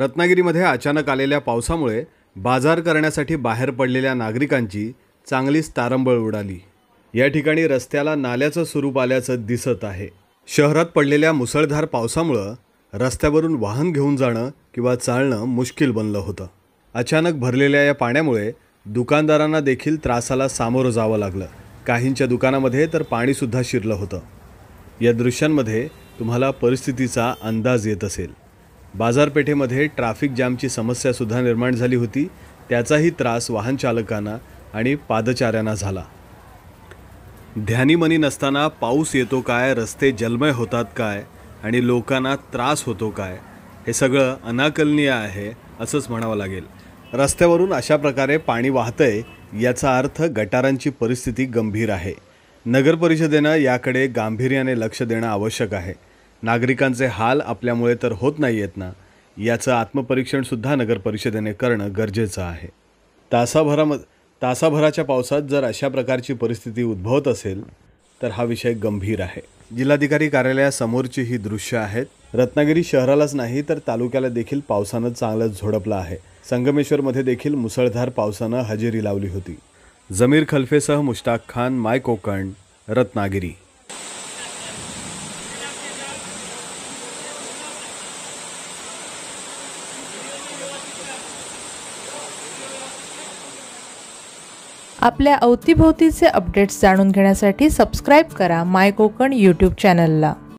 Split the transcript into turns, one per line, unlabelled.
रत्नागिरीमध्ये अचानक आलेल्या पावसामुळे बाजार करण्यासाठी बाहेर पडलेल्या नागरिकांची चांगलीच तारंबळ उडाली या ठिकाणी रस्त्याला नाल्याचं स्वरूप आल्याचं दिसत आहे शहरात पडलेल्या मुसळधार पावसामुळं रस्त्यावरून वाहन घेऊन जाणं किंवा चालणं मुश्किल बनलं होतं अचानक भरलेल्या या पाण्यामुळे दुकानदारांना देखील त्रासाला सामोरं जावं लागलं काहींच्या दुकानामध्ये तर पाणीसुद्धा शिरलं होतं या दृश्यांमध्ये तुम्हाला परिस्थितीचा अंदाज येत असेल बाजारपेठेमध्ये ट्रॅफिक जामची समस्यासुद्धा निर्माण झाली होती त्याचाही त्रास वाहनचालकांना आणि पादचाऱ्यांना झाला ध्यानीमनी नसताना पाऊस येतो काय रस्ते जलमय होतात काय आणि लोकांना त्रास होतो काय हे सगळं अनाकलनीय आहे असंच म्हणावं लागेल रस्त्यावरून अशा प्रकारे पाणी वाहतंय याचा अर्थ गटारांची परिस्थिती गंभीर आहे नगरपरिषदेनं याकडे गांभीर्याने लक्ष देणं आवश्यक आहे नागरिकांचे हाल आपल्यामुळे तर होत नाही आहेत ना याचं आत्मपरीक्षणसुद्धा नगर परिषदेने करणं गरजेचं आहे तासाभराम तासाभराच्या पावसात जर अशा प्रकारची परिस्थिती उद्भवत असेल तर हा विषय गंभीर आहे जिल्हाधिकारी कार्यालयासमोरची ही दृश्य आहेत रत्नागिरी शहरालाच नाही तर तालुक्याला देखील पावसानं चांगलंच झोडपलं आहे संगमेश्वरमध्ये देखील मुसळधार पावसानं हजेरी लावली होती जमीर खलफेसह मुश्ताक खान माय कोकण रत्नागिरी आपल्या अवतीभोवतीचे अपडेट्स जाणून घेण्यासाठी सबस्क्राईब करा माय कोकण यूट्यूब चॅनलला